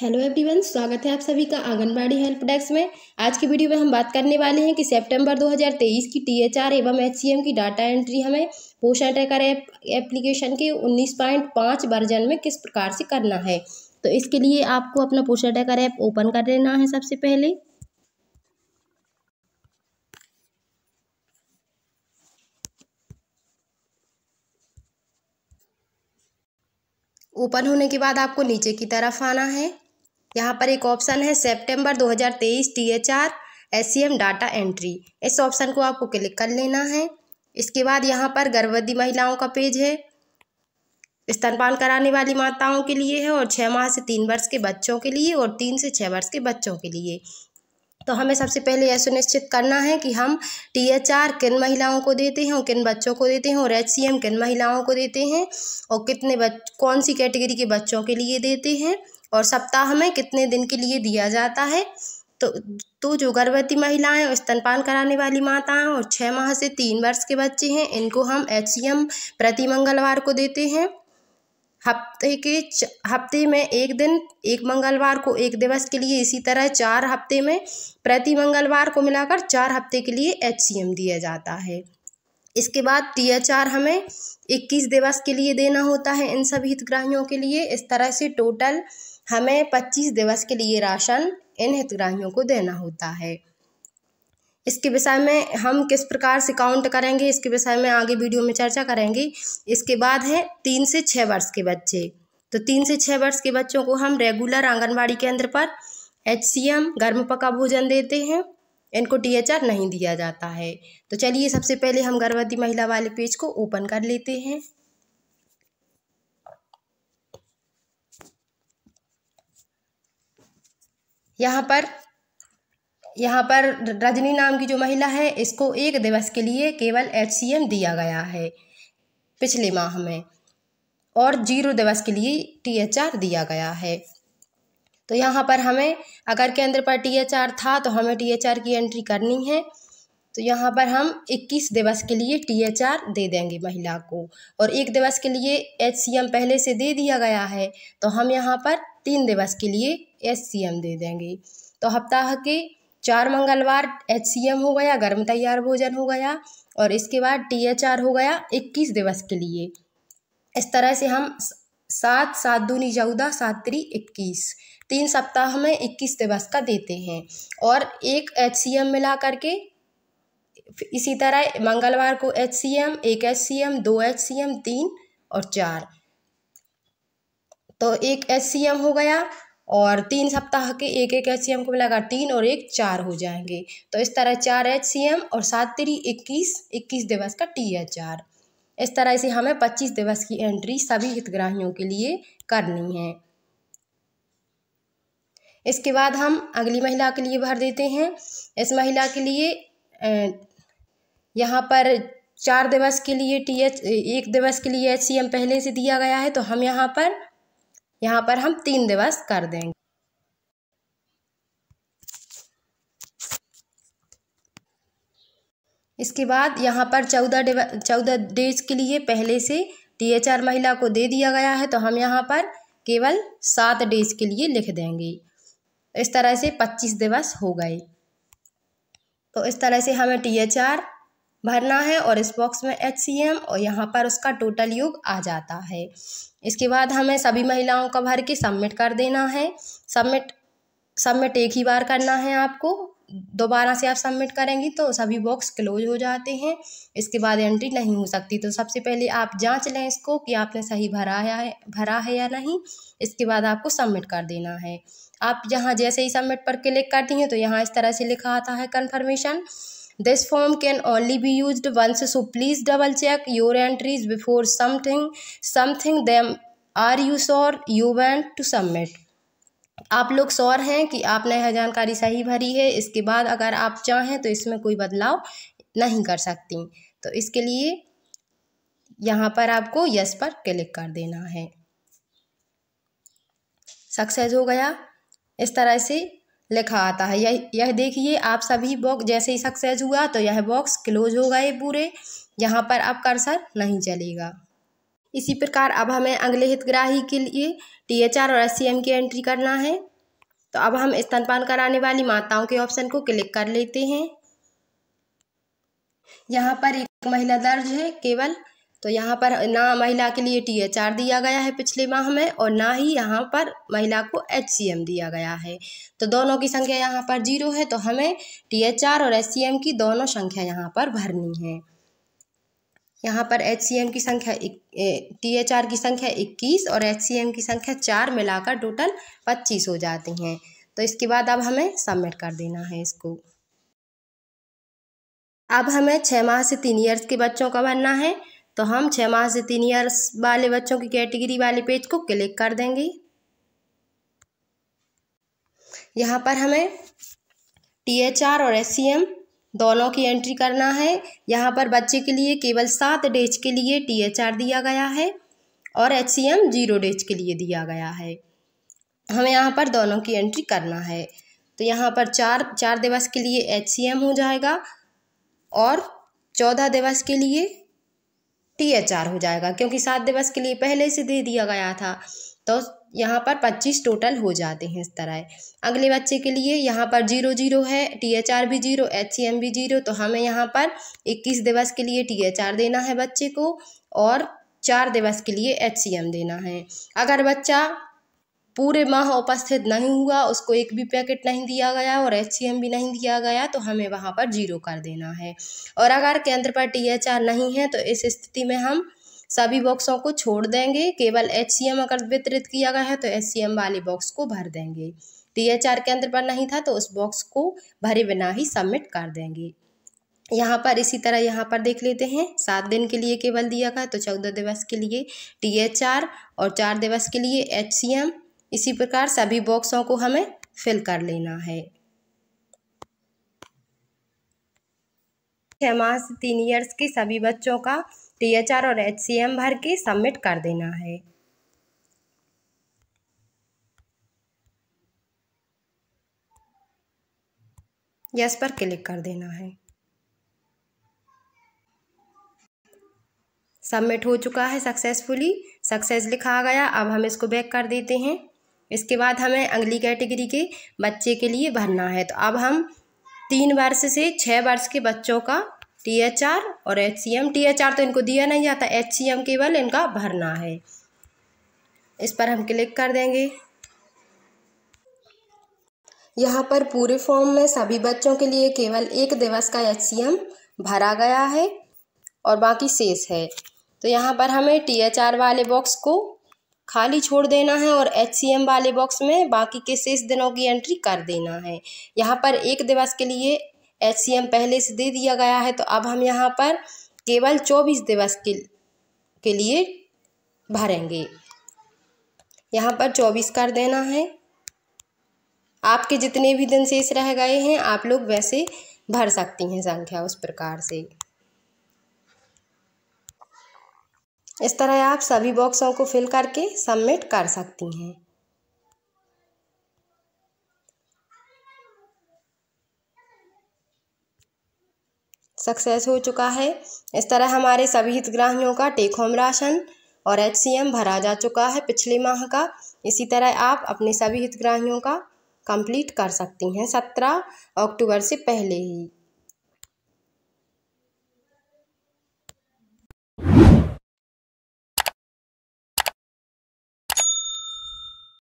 hello everyone स्वागत है आप सभी का आंगनबाड़ी हेल्प डेस्क में आज की वीडियो में हम बात करने वाले हैं कि सितंबर 2023 की टीएचआर एवं एचसीएम की डाटा एंट्री हमें पोषण ट्रैकर ऐप एप्लीकेशन के 19.5 वर्जन में किस प्रकार से करना है तो इसके लिए आपको अपना पोषण ट्रैकर ऐप ओपन कर लेना है सबसे पहले ओपन होने के बाद आपको नीचे की तरफ आना है यहाँ पर एक ऑप्शन है सेप्टेम्बर दो हज़ार तेईस टी डाटा एंट्री इस ऑप्शन को आपको क्लिक कर लेना है इसके बाद यहाँ पर गर्भवती महिलाओं का पेज है स्तनपान कराने वाली माताओं के लिए है और छः माह से तीन वर्ष के बच्चों के लिए और तीन से छः वर्ष के बच्चों के लिए तो हमें सबसे पहले यह सुनिश्चित करना है कि हम टीएचआर किन महिलाओं को देते हैं और किन बच्चों को देते हैं और एचसीएम किन महिलाओं को देते हैं और कितने बच कौन सी कैटेगरी के बच्चों के लिए देते हैं और सप्ताह में कितने दिन के लिए दिया जाता है तो तो जो गर्भवती महिलाएं और स्तनपान कराने वाली माताएं और छः माह से तीन वर्ष के बच्चे हैं इनको हम एच प्रति मंगलवार को देते हैं हफ्ते के हफ्ते में एक दिन एक मंगलवार को एक दिवस के लिए इसी तरह चार हफ्ते में प्रति मंगलवार को मिलाकर चार हफ्ते के लिए एच दिया जाता है इसके बाद टी एच आर हमें इक्कीस दिवस के लिए देना होता है इन सभी हितग्राहियों के लिए इस तरह से टोटल हमें 25 दिवस के लिए राशन इन हितग्राहियों को देना होता है इसके विषय में हम किस प्रकार से काउंट करेंगे इसके विषय में आगे वीडियो में चर्चा करेंगे इसके बाद है तीन से छः वर्ष के बच्चे तो तीन से छः वर्ष के बच्चों को हम रेगुलर आंगनबाड़ी केंद्र पर एच सी एम गर्म पका भोजन देते हैं इनको टी नहीं दिया जाता है तो चलिए सबसे पहले हम गर्भवती महिला वाले पेज को ओपन कर लेते हैं यहाँ पर यहाँ पर रजनी नाम की जो महिला है इसको एक दिवस के लिए केवल एच दिया गया है पिछले माह में और जीरो दिवस के लिए टी दिया गया है तो यहाँ पर हमें अगर केंद्र पर टी था तो हमें टी की एंट्री करनी है तो यहाँ पर हम 21 दिवस के लिए टी एच आर दे देंगे महिला को और एक दिवस के लिए एच सी एम पहले से दे दिया गया है तो हम यहाँ पर तीन दिवस के लिए एच दे देंगे तो हफ्ताह के चार मंगलवार एच हो गया गर्म तैयार भोजन हो गया और इसके बाद टी एच आर हो गया इक्कीस दिवस के लिए इस तरह से हम सात सात दूनी चौदह सात त्री इक्कीस तीन सप्ताह में इक्कीस दिवस का देते हैं और एक एच सी एम मिला करके इसी तरह मंगलवार को एच सी एम एक एच सी एम दो एच सी एम तीन और चार तो एक एच हो गया और तीन सप्ताह के एक एक एच को मिलाकर तीन और एक चार हो जाएंगे तो इस तरह चार एच और सात तेरी इक्कीस इक्कीस दिवस का टी एच आर इस तरह से हमें पच्चीस दिवस की एंट्री सभी हितग्राहियों के लिए करनी है इसके बाद हम अगली महिला के लिए भर देते हैं इस महिला के लिए यहाँ पर चार दिवस के लिए टी एच एक दिवस के लिए एच पहले से दिया गया है तो हम यहाँ पर यहाँ पर हम तीन दिवस कर देंगे इसके बाद यहाँ पर चौदह चौदह डेज के लिए पहले से टीएचआर महिला को दे दिया गया है तो हम यहाँ पर केवल सात डेज के लिए लिख देंगे इस तरह से पच्चीस दिवस हो गए तो इस तरह से हमें टीएचआर भरना है और इस बॉक्स में एच सी एम और यहाँ पर उसका टोटल युग आ जाता है इसके बाद हमें सभी महिलाओं का भर के सबमिट कर देना है सबमिट सबमिट एक ही बार करना है आपको दोबारा से आप सबमिट करेंगी तो सभी बॉक्स क्लोज हो जाते हैं इसके बाद एंट्री नहीं हो सकती तो सबसे पहले आप जांच लें इसको कि आपने सही भरा है भरा है या नहीं इसके बाद आपको सबमिट कर देना है आप यहाँ जैसे ही सबमिट पर क्लिक करती हैं तो यहाँ इस तरह से लिखा आता है confirmation this form can only be use once so please double check your entries before something something them are you sure you want to submit आप लोग श्योर हैं कि आपने यह जानकारी सही भरी है इसके बाद अगर आप चाहें तो इसमें कोई बदलाव नहीं कर सकती तो इसके लिए यहाँ पर आपको यस पर क्लिक कर देना है सक्सेस हो गया इस तरह से लिखा आता है यह यह देखिए आप सभी बॉक्स जैसे ही सक्सेस हुआ तो यह बॉक्स क्लोज हो गए पूरे यहाँ पर अब कर्सर नहीं चलेगा इसी प्रकार अब हमें अगले हितग्राही के लिए टी एच आर और एस सी एम की एंट्री करना है तो अब हम स्तनपान कराने वाली माताओं के ऑप्शन को क्लिक कर लेते हैं यहाँ पर एक महिला दर्ज है केवल तो यहाँ पर ना महिला के लिए टी एच आर दिया गया है पिछले माह में और ना ही यहाँ पर महिला को एच सी एम दिया गया है तो दोनों की संख्या यहाँ पर जीरो है तो हमें टी एच आर और एच सी एम की दोनों संख्या यहाँ पर भरनी है यहाँ पर एच सी एम की संख्या टी एच आर की संख्या इक्कीस और एच सी एम की संख्या चार मिलाकर टोटल पच्चीस हो जाती हैं तो इसके बाद अब हमें सबमिट कर देना है इसको अब हमें छः माह से तीन ईयर्स के बच्चों का भरना है तो हम छः माह से तीन ईयर्स वाले बच्चों की कैटेगरी वाले पेज को क्लिक कर देंगे यहाँ पर हमें टी एच आर और एस सी एम दोनों की एंट्री करना है यहाँ पर बच्चे के लिए केवल सात डेज के लिए टी एच आर दिया गया है और H C M zero days के लिए दिया गया है हमें यहाँ पर दोनों की एंट्री करना है तो यहाँ पर चार चार दिवस के लिए एच सी एम हो जाएगा और चौदह दिवस के लिए टी एच आर हो जाएगा क्योंकि सात दिवस के लिए पहले से दे दिया गया था तो यहाँ पर पच्चीस टोटल हो जाते हैं इस तरह अगले बच्चे के लिए यहाँ पर जीरो जीरो है टी एच आर भी जीरो एच सी एम भी जीरो तो हमें यहाँ पर इक्कीस दिवस के लिए टी एच आर देना है बच्चे को और चार दिवस के लिए एच सी एम देना है अगर बच्चा पूरे माह उपस्थित नहीं हुआ उसको एक भी पैकेट नहीं दिया गया और एच भी नहीं दिया गया तो हमें वहाँ पर जीरो कर देना है और अगर केंद्र पर टी नहीं है तो इस स्थिति में हम सभी बॉक्सों को छोड़ देंगे केवल एच अगर वितरित किया गया है तो एच वाले बॉक्स को भर देंगे टी केंद्र पर नहीं था तो उस बॉक्स को भरे बिना ही सबमिट कर देंगे यहाँ पर इसी तरह यहाँ पर देख लेते हैं सात दिन के लिए केवल दिया गया तो चौदह दिवस के लिए टी और चार दिवस के लिए एच इसी प्रकार सभी बॉक्सों को हमें फिल कर लेना है छः मास तीन ईयर्स के सभी बच्चों का टी एच आर और एच सी एम भर के सबमिट कर देना है यस पर क्लिक कर देना है सबमिट हो चुका है सक्सेसफुली सक्सेस लिखा गया अब हम इसको बैक कर देते हैं इसके बाद हमें अगली कैटेगरी के बच्चे के लिए भरना है तो अब हम तीन वर्ष से छः वर्ष के बच्चों का टी एच आर और H C M T H R तो इनको दिया नहीं जाता एच सी एम केवल इनका भरना है इस पर हम क्लिक कर देंगे यहाँ पर पूरे फॉर्म में सभी बच्चों के लिए केवल एक दिवस का एच सी एम भरा गया है और बाकी शेष है तो यहाँ पर हमें टी एच आर वाले बॉक्स को खाली छोड़ देना है और एच वाले बॉक्स में बाकी के शेष दिनों की एंट्री कर देना है यहाँ पर एक दिवस के लिए एच पहले से दे दिया गया है तो अब हम यहाँ पर केवल चौबीस दिवस के के लिए भरेंगे यहाँ पर चौबीस कर देना है आपके जितने भी दिन शेष रह गए हैं आप लोग वैसे भर सकती हैं संख्या उस प्रकार से इस तरह आप सभी बॉक्सों को फिल करके सबमिट कर सकती हैं सक्सेस हो चुका है इस तरह हमारे सभी हितग्राहियों का टेक होम राशन और एच भरा जा चुका है पिछले माह का इसी तरह आप अपने सभी हितग्राहियों का कंप्लीट कर सकती हैं सत्रह अक्टूबर से पहले ही